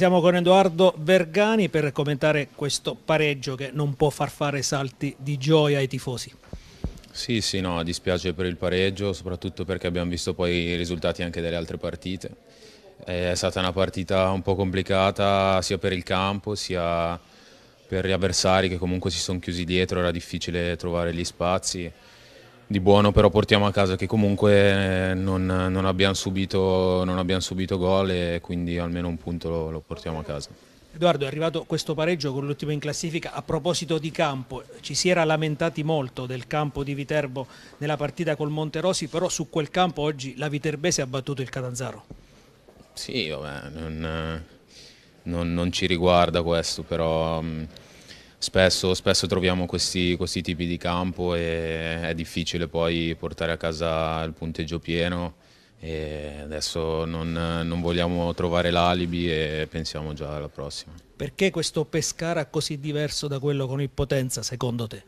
Siamo con Edoardo Vergani per commentare questo pareggio che non può far fare salti di gioia ai tifosi. Sì, sì, no, dispiace per il pareggio, soprattutto perché abbiamo visto poi i risultati anche delle altre partite. Eh, è stata una partita un po' complicata sia per il campo sia per gli avversari che comunque si sono chiusi dietro, era difficile trovare gli spazi di buono però portiamo a casa che comunque eh, non, non abbiamo subito, non abbiamo subito gol e quindi almeno un punto lo, lo portiamo a casa. Edoardo, è arrivato questo pareggio con l'ultimo in classifica. A proposito di campo, ci si era lamentati molto del campo di Viterbo nella partita col Monterosi, però su quel campo oggi la Viterbese ha battuto il Catanzaro. Sì, vabbè, non, non, non ci riguarda questo, però mm, Spesso, spesso, troviamo questi, questi, tipi di campo e è difficile poi portare a casa il punteggio pieno e adesso non, non vogliamo trovare l'alibi e pensiamo già alla prossima. Perché questo Pescara così diverso da quello con il Potenza secondo te?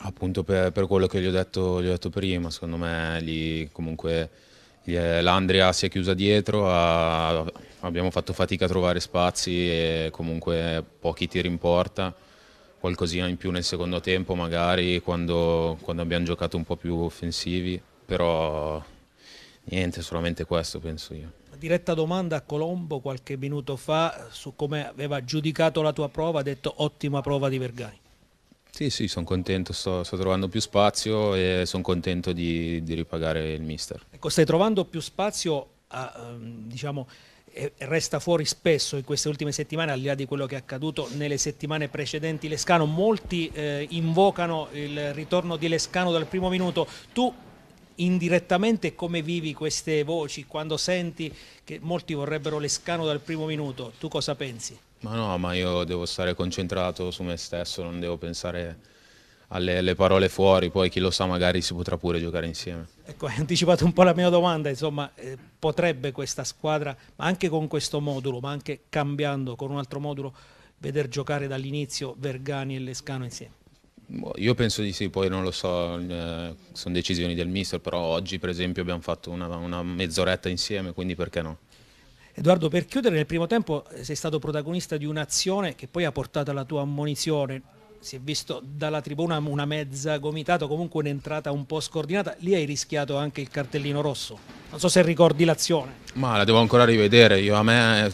Appunto per, per quello che gli ho, detto, gli ho detto prima, secondo me lì comunque eh, l'Andria si è chiusa dietro, ha, abbiamo fatto fatica a trovare spazi e comunque pochi tiri in porta, qualcosina in più nel secondo tempo magari quando, quando abbiamo giocato un po' più offensivi, però niente, solamente questo penso io. Diretta domanda a Colombo qualche minuto fa su come aveva giudicato la tua prova, ha detto ottima prova di Vergani. Sì, sì, sono contento, sto, sto, trovando più spazio e sono contento di, di, ripagare il mister. Ecco, stai trovando più spazio, a, ehm, diciamo, resta fuori spesso in queste ultime settimane, al di là di quello che è accaduto nelle settimane precedenti Lescano, molti eh, invocano il ritorno di Lescano dal primo minuto, tu indirettamente come vivi queste voci quando senti che molti vorrebbero l'escano dal primo minuto, tu cosa pensi? Ma no, ma io devo stare concentrato su me stesso, non devo pensare alle, parole fuori, poi chi lo sa magari si potrà pure giocare insieme. Ecco, hai anticipato un po' la mia domanda, insomma, eh, potrebbe questa squadra, ma anche con questo modulo, ma anche cambiando con un altro modulo, veder giocare dall'inizio Vergani e Lescano insieme? Io penso di sì, poi non lo so, eh, sono decisioni del mister, però oggi per esempio abbiamo fatto una, una mezz'oretta insieme, quindi perché no? Edoardo, per chiudere, nel primo tempo eh, sei stato protagonista di un'azione che poi ha portato alla tua ammonizione, si è visto dalla tribuna una mezza gomitata, comunque un'entrata un po' scordinata, lì hai rischiato anche il cartellino rosso. Non so se ricordi l'azione. Ma la devo ancora rivedere, io a me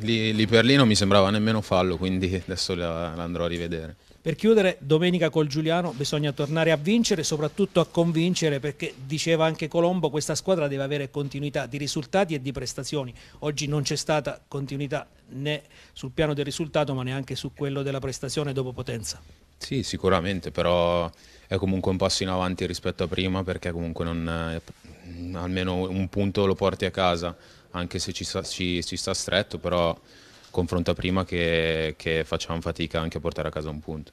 lì, lì, per lì non mi sembrava nemmeno fallo, quindi adesso l'andrò a rivedere. Per chiudere, domenica col Giuliano bisogna tornare a vincere, soprattutto a convincere, perché diceva anche Colombo, questa squadra deve avere continuità di risultati e di prestazioni. Oggi non c'è stata continuità né sul piano del risultato, ma neanche su quello della prestazione dopo potenza. Sì, sicuramente, però è comunque un passo in avanti rispetto a prima, perché comunque non, eh, almeno un punto lo porti a casa anche se ci sta, ci, ci sta stretto, però confronta prima che, che facciamo fatica anche a portare a casa un punto.